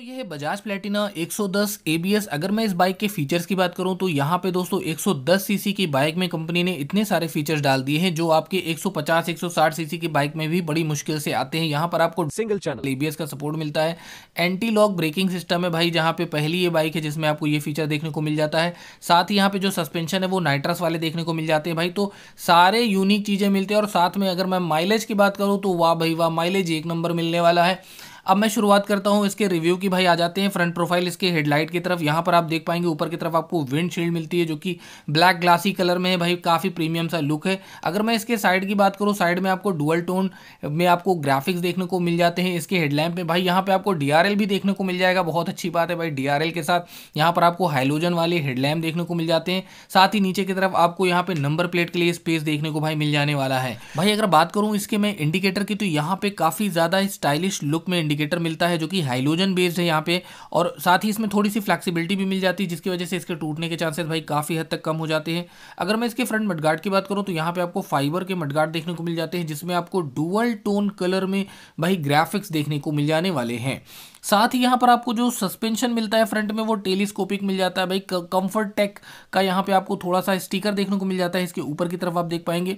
तो ये है बजाज प्लेटिना 110 एबीएस अगर मैं इस बाइक के फीचर्स की बात करूं तो यहाँ पे दोस्तों 110 सीसी की बाइक में कंपनी ने इतने सारे फीचर्स डाल दिए हैं जो आपके 150 160 सीसी की बाइक में भी बड़ी मुश्किल से आते हैं यहाँ पर आपको सिंगल चैनल एबीएस का सपोर्ट मिलता है एंटी लॉक ब्रेकिंग सिस्टम है भाई जहाँ पे पहली ये बाइक है जिसमें आपको ये फीचर देखने को मिल जाता है साथ ही यहाँ पे जो सस्पेंशन है वो नाइट्रस वाले देखने को मिल जाते हैं भाई तो सारे यूनिक चीज़ें मिलते हैं और साथ में अगर मैं माइलेज की बात करूँ तो वाह भाई वाह माइलेज एक नंबर मिलने वाला है अब मैं शुरुआत करता हूँ इसके रिव्यू की भाई आ जाते हैं फ्रंट प्रोफाइल इसके हेडलाइट की तरफ यहाँ पर आप देख पाएंगे ऊपर की तरफ आपको विंडशील्ड मिलती है जो कि ब्लैक ग्लासी कलर में है भाई काफ़ी प्रीमियम सा लुक है अगर मैं इसके साइड की बात करूँ साइड में आपको डुअल टोन में आपको ग्राफिक्स देखने को मिल जाते हैं इसके हेडलैम्प में भाई यहाँ पर आपको डी भी देखने को मिल जाएगा बहुत अच्छी बात है भाई डी के साथ यहाँ पर आपको हाइलोजन वाले हेडलैम्प देखने को मिल जाते हैं साथ ही नीचे की तरफ आपको यहाँ पे नंबर प्लेट के लिए स्पेस देखने को भाई मिल जाने वाला है भाई अगर बात करूँ इसके मैं इंडिकेटर की तो यहाँ पे काफ़ी ज़्यादा स्टाइलिश लुक में इंडिकेटर मिलता है जो कि हाइलोजन बेस्ड है यहाँ पे और साथ ही इसमें थोड़ी सी फ्लेक्सिबिलिटी भी मिल जाती है जिसकी वजह से इसके टूटने के चांसेस भाई काफ़ी हद तक कम हो जाते हैं अगर मैं इसके फ्रंट मडगार्ड की बात करूँ तो यहाँ पे आपको फाइबर के मडगार्ड देखने को मिल जाते हैं जिसमें आपको डुअल टोन कलर में भाई ग्राफिक्स देखने को मिल जाने वाले हैं साथ ही यहाँ पर आपको जो सस्पेंशन मिलता है फ्रंट में वो टेलीस्कोपिक मिल जाता है भाई कंफर्ट टेक का यहाँ पे आपको थोड़ा सा स्टिकर देखने को मिल जाता है इसके ऊपर की तरफ आप देख पाएंगे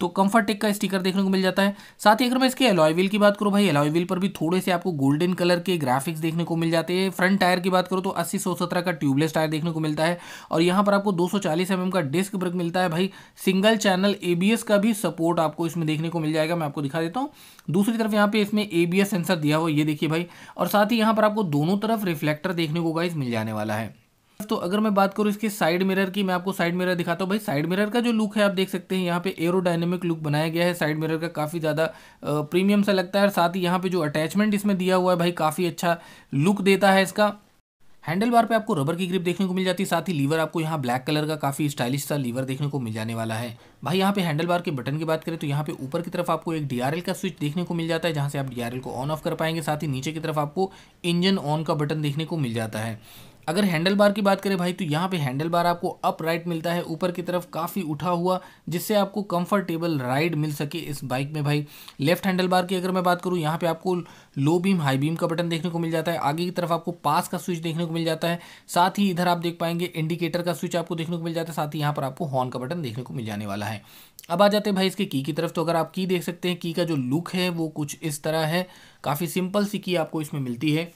तो कंफर्ट टेक का स्टिकर देखने को मिल जाता है साथ ही अगर मैं इसके एलॉय व्हील की बात करूँ भाई एलॉय व्हील पर भी थोड़े से आपको गोल्डन कलर के ग्राफिक्स देखने को मिल जाते हैं फ्रंट टायर की बात करूँ तो अस्सी सौ सत्रह का ट्यूबलेस टायर देखने को मिलता है और यहाँ पर आपको दो सौ चालीस एम एम का डिस्क ब्रेक मिलता है भाई single channel A B S का भी सपोर्ट आपको इसमें देखने को मिल जाएगा मैं आपको दिखा देता हूँ दूसरी तरफ यहाँ पे इसमें ए बी एस सेंसर दिया हुआ ये देखिए भाई और साथ ही यहाँ पर आपको दोनों तरफ रिफ्लेक्टर देखने को गाइज मिल जाने वाला है तो अगर मैं बात करूँ इसके साइड मिरर की मैं आपको साइड मिरर दिखाता हूँ भाई साइड मिरर का जो लुक है आप देख सकते हैं यहाँ पे एरोडायनेमिक लुक बनाया गया है साइड मिरर का काफ़ी ज़्यादा प्रीमियम सा लगता है और साथ ही यहाँ पे जो अटैचमेंट इसमें दिया हुआ है भाई काफ़ी अच्छा लुक देता है इसका हैंडल बार पे आपको रबर की ग्रिप देखने को मिल जाती है साथ ही लीवर आपको यहाँ ब्लैक कलर का काफ़ी स्टाइलिश सा लीवर देखने को मिल जाने वाला है भाई यहाँ पे हैंडल बार के बटन की बात करें तो यहाँ पे ऊपर की तरफ आपको एक डीआरएल का स्विच देखने को मिल जाता है जहाँ से आप डी को ऑन ऑफ कर पाएंगे साथ ही नीचे की तरफ आपको इंजन ऑन का बटन देखने को मिल जाता है अगर हैंडल बार की बात करें भाई तो यहाँ पे हैंडल बार आपको अप राइट मिलता है ऊपर की तरफ काफ़ी उठा हुआ जिससे आपको कंफर्टेबल राइड मिल सके इस बाइक में भाई लेफ्ट हैंडल बार की अगर मैं बात करूँ यहाँ पे आपको लो बीम हाई बीम का बटन देखने को मिल जाता है आगे की तरफ आपको पास का स्विच देखने को मिल जाता है साथ ही इधर आप देख पाएंगे इंडिकेटर का स्विच आपको देखने को मिल जाता है साथ ही यहाँ पर आपको हॉर्न का बटन देखने को मिल जाने वाला है अब आ जाते हैं भाई इसके की की तरफ तो अगर आप की देख सकते हैं की का जो लुक है वो कुछ इस तरह है काफ़ी सिंपल सी की आपको इसमें मिलती है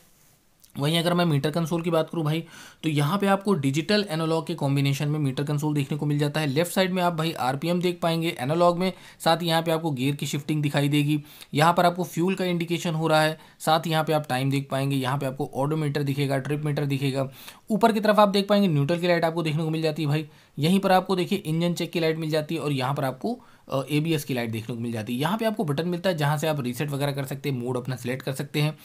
वहीं अगर मैं मीटर कंसोल की बात करूँ भाई तो यहाँ पे आपको डिजिटल एनालॉग के कॉम्बिनेशन में मीटर कंसोल देखने को मिल जाता है लेफ्ट साइड में आप भाई आरपीएम देख पाएंगे एनालॉग में साथ ही यहाँ पे आपको गियर की शिफ्टिंग दिखाई देगी यहाँ पर आपको फ्यूल का इंडिकेशन हो रहा है साथ यहाँ पे आप टाइम देख पाएंगे यहाँ पर आपको ऑडोमीटर दिखेगा ट्रिप मीटर दिखेगा ऊपर की तरफ आप देख पाएंगे न्यूट्रल की लाइट आपको देखने को मिल जाती है भाई यहीं पर आपको देखिए इंजन चेक की लाइट मिल जाती है और यहाँ पर आपको ए बी एस की लाइट देखने को मिल जाती है यहाँ पे आपको बटन मिलता है जहाँ से आप रीसेट वगैरह कर सकते हैं मोड अपना सिलेक्ट कर सकते हैं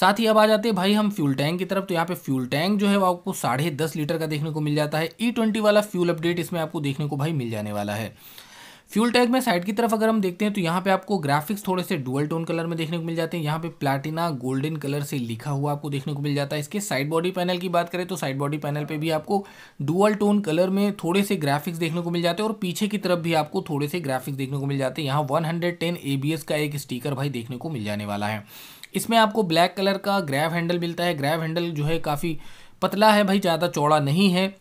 साथ ही अब आ जाते हैं भाई हम फ्यूल टैंक की तरफ तो यहाँ पे फ्यूल टैंक जो है वो आपको साढ़े दस लीटर का देखने को मिल जाता है ई e ट्वेंटी वाला फ्यूल अपडेट इसमें आपको देखने को भाई मिल जाने वाला है फ्यूल टैग में साइड की तरफ अगर हम देखते हैं तो यहाँ पे आपको ग्राफिक्स थोड़े से डुअल टोन कलर में देखने को मिल जाते हैं यहाँ पे प्लाटिना गोल्डन कलर से लिखा हुआ आपको देखने को मिल जाता है इसके साइड बॉडी पैनल की बात करें तो साइड बॉडी पैनल पे भी आपको डुअल टोन कलर में थोड़े से ग्राफिक्स देखने को मिल जाते हैं और पीछे की तरफ भी आपको थोड़े से ग्राफिक्स देखने को मिल जाते हैं यहाँ वन हंड्रेड का एक स्टीकर भाई देखने को मिल जाने वाला है इसमें आपको ब्लैक कलर का ग्रैव हैंडल मिलता है ग्रैव हैंडल जो है काफ़ी पतला है भाई ज़्यादा चौड़ा नहीं है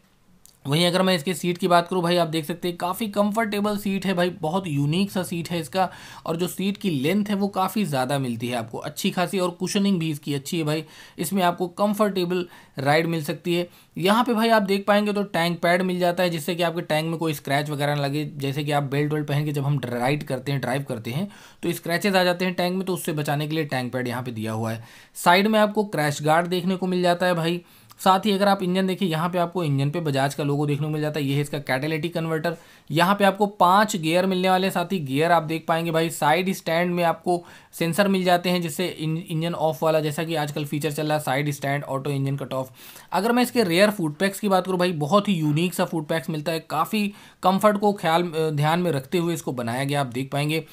वहीं अगर मैं इसके सीट की बात करूं भाई आप देख सकते हैं काफ़ी कंफर्टेबल सीट है भाई बहुत यूनिक सा सीट है इसका और जो सीट की लेंथ है वो काफ़ी ज़्यादा मिलती है आपको अच्छी खासी और कुशनिंग भी इसकी अच्छी है भाई इसमें आपको कंफर्टेबल राइड मिल सकती है यहाँ पे भाई आप देख पाएंगे तो टैंक पैड मिल जाता है जिससे कि आपके टैंक में कोई स्क्रैच वगैरह ना लगे जैसे कि आप बेल्ट वेल्ट पहन के जब हम राइड करते हैं ड्राइव करते हैं तो स्क्रैचेज आ जाते हैं टैंक में तो उससे बचाने के लिए टैंक पैड यहाँ पर दिया हुआ है साइड में आपको क्रैश गार्ड देखने को मिल जाता है भाई साथ ही अगर आप इंजन देखिए यहाँ पे आपको इंजन पे बजाज का लोगो देखने को मिल जाता है ये है इसका कैटेलिटिक कन्वर्टर यहाँ पे आपको पांच गियर मिलने वाले साथ ही गियर आप देख पाएंगे भाई साइड स्टैंड में आपको सेंसर मिल जाते हैं जिससे इंजन ऑफ वाला जैसा कि आजकल फीचर चल रहा है side stand auto engine cut off अगर मैं इसके रेयर फूड पैक्स की बात करूँ भाई बहुत ही यूनिक सा फूड पैक्स मिलता है काफ़ी कम्फर्ट को ख्याल ध्यान में रखते हुए इसको बनाया गया आप देख पाएंगे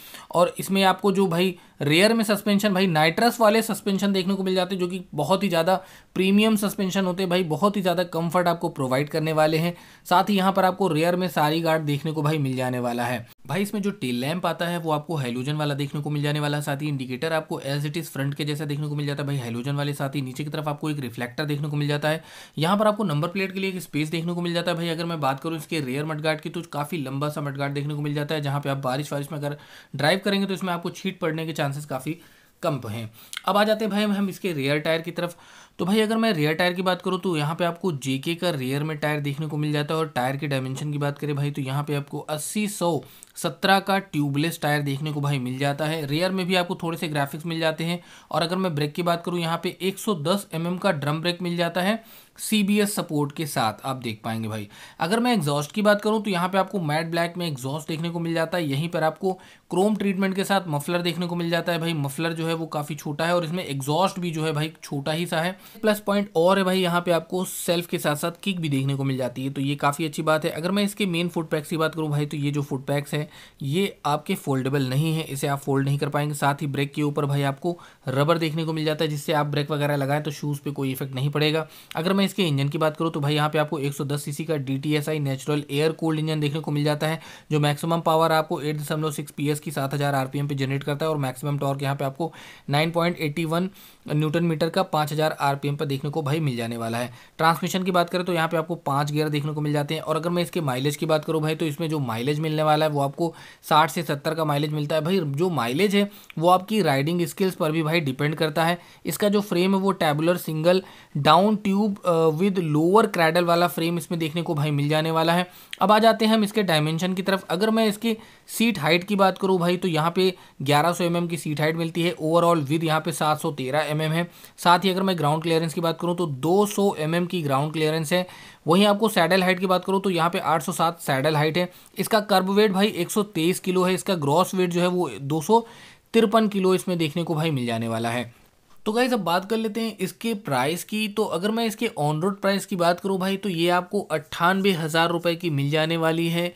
और इसमें आपको जो भाई रेयर में सस्पेंशन भाई नाइट्रस वाले सस्पेंशन देखने को मिल जाते हैं जो कि बहुत ही ज़्यादा प्रीमियम सस्पेंशन होते हैं भाई बहुत ही ज़्यादा कंफर्ट आपको प्रोवाइड करने वाले हैं साथ ही यहाँ पर आपको रेयर में सारी गार्ड देखने को भाई मिल जाने वाला है भाई इसमें जो टेल लैम्प आता है वो आपको हेलोजन वाला देखने को मिल जाने वाला साथ ही इंडिकेटर आपको एज इट इज़ फ्रंट के जैसा देखने को मिल जाता है भाई हेलोजन वाले साथ ही नीचे की तरफ आपको एक रिफ्लेक्टर देखने को मिल जाता है यहाँ पर आपको नंबर प्लेट के लिए एक स्पेस देखने को मिल जाता है भाई अगर मैं बात करूँ इसके रेयर मटगाट की तो काफ़ी लंबा सा मटगाट देखने को मिल जाता है जहाँ पर आप बारिश वारिश में अगर ड्राइव करेंगे तो इसमें आपको छीट पड़ने के चांसेस काफ़ी कम हैं अब आ जाते हैं भाई हम इसके रेयर टायर की तरफ तो भाई अगर मैं रियर टायर की बात करूँ तो यहाँ पे आपको जेके का रियर में टायर देखने को मिल जाता है और टायर के डायमेंशन की बात करें भाई तो यहाँ पे आपको अस्सी सौ सत्रह का ट्यूबलेस टायर देखने को भाई मिल जाता है रियर में भी आपको थोड़े से ग्राफिक्स मिल जाते हैं और अगर मैं ब्रेक की बात करूँ यहाँ पे एक सौ mm का ड्रम ब्रेक मिल जाता है सी सपोर्ट के साथ आप देख पाएंगे भाई अगर मैं एग्जॉस्ट की बात करूँ तो यहाँ पर आपको मैट ब्लैक में एग्जॉस्ट देखने को मिल जाता है यहीं पर आपको क्रोम ट्रीटमेंट के साथ मफलर देखने को मिल जाता है भाई मफलर जो है वो काफ़ी छोटा है और इसमें एग्जॉस्ट भी जो है भाई छोटा ही सा है प्लस पॉइंट और है भाई यहाँ पे आपको सेल्फ के साथ साथ किक भी देखने को मिल जाती है तो ये काफ़ी अच्छी बात है अगर मैं इसके मेन फूड पैक्स की बात करूँ भाई तो ये जो फूड पैक्स है ये आपके फोल्डेबल नहीं है इसे आप फोल्ड नहीं कर पाएंगे साथ ही ब्रेक के ऊपर भाई आपको रबर देखने को मिल जाता है जिससे आप ब्रेक वगैरह लगाएं तो शूज़ पर कोई इफेक्ट नहीं पड़ेगा अगर मैं इसके इंजन की बात करूँ तो भाई यहाँ पे आपको एक सौ का डी नेचुरल एयर कोल्ड इंजन देखने को मिल जाता है जो मैक्सिमम पावर आपको एट दशमलव पीएस की 7000 आरपीएम पे जनरेट करता है और मैक्सिमम टॉर्क यहाँ पे आपको 9.81 न्यूटन मीटर का 5000 आरपीएम पर देखने को भाई मिल जाने वाला है ट्रांसमिशन की बात करें तो यहाँ पे आपको पांच गियर देखने को मिल जाते हैं और अगर मैं इसके माइलेज की बात करूँ भाई तो इसमें जो माइलेज मिलने वाला है वो आपको साठ से सत्तर का माइलेज मिलता है भाई जो माइलेज है वो आपकी राइडिंग स्किल्स पर भी भाई डिपेंड करता है इसका जो फ्रेम है वो tubular single down tube with lower cradle वाला फ्रेम इसमें देखने को भाई मिल जाने वाला है अब आ जाते हैं हम इसके डायमेंशन की तरफ अगर मैं इसकी सीट हाइट की बात करूँ भाई तो यहाँ पे 1100 सौ mm की सीट हाइट मिलती है ओवरऑल विद यहाँ पे 713 सौ mm है साथ ही अगर मैं ग्राउंड ग्राउंड क्लियरेंस की बात करूँ तो 200 सौ mm की ग्राउंड क्लियरेंस है वहीं आपको सैडल हाइट की बात करूँ तो यहाँ पे 807 सैडल हाइट है इसका कर्ब वेट भाई 123 किलो है इसका ग्रॉस वेट जो है वो दो किलो इसमें देखने को भाई मिल जाने वाला है तो गाइज अब बात कर लेते हैं इसके प्राइस की तो अगर मैं इसके ऑन रोड प्राइस की बात करूँ भाई तो ये आपको अट्ठानबे हज़ार रुपये की मिल जाने वाली है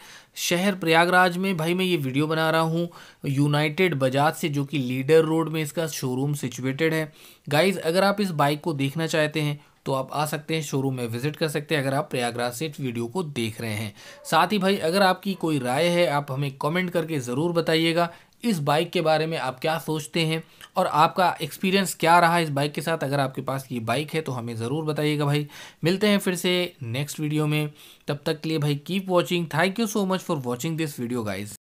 शहर प्रयागराज में भाई मैं ये वीडियो बना रहा हूँ यूनाइटेड बजाज से जो कि लीडर रोड में इसका शोरूम सिचुएटेड है गाइज अगर आप इस बाइक को देखना चाहते हैं तो आप आ सकते हैं शोरूम में विजिट कर सकते हैं अगर आप प्रयागराज से वीडियो को देख रहे हैं साथ ही भाई अगर आपकी कोई राय है आप हमें कमेंट करके ज़रूर बताइएगा इस बाइक के बारे में आप क्या सोचते हैं और आपका एक्सपीरियंस क्या रहा इस बाइक के साथ अगर आपके पास ये बाइक है तो हमें ज़रूर बताइएगा भाई मिलते हैं फिर से नेक्स्ट वीडियो में तब तक के लिए भाई keep watching thank you so much for watching this video guys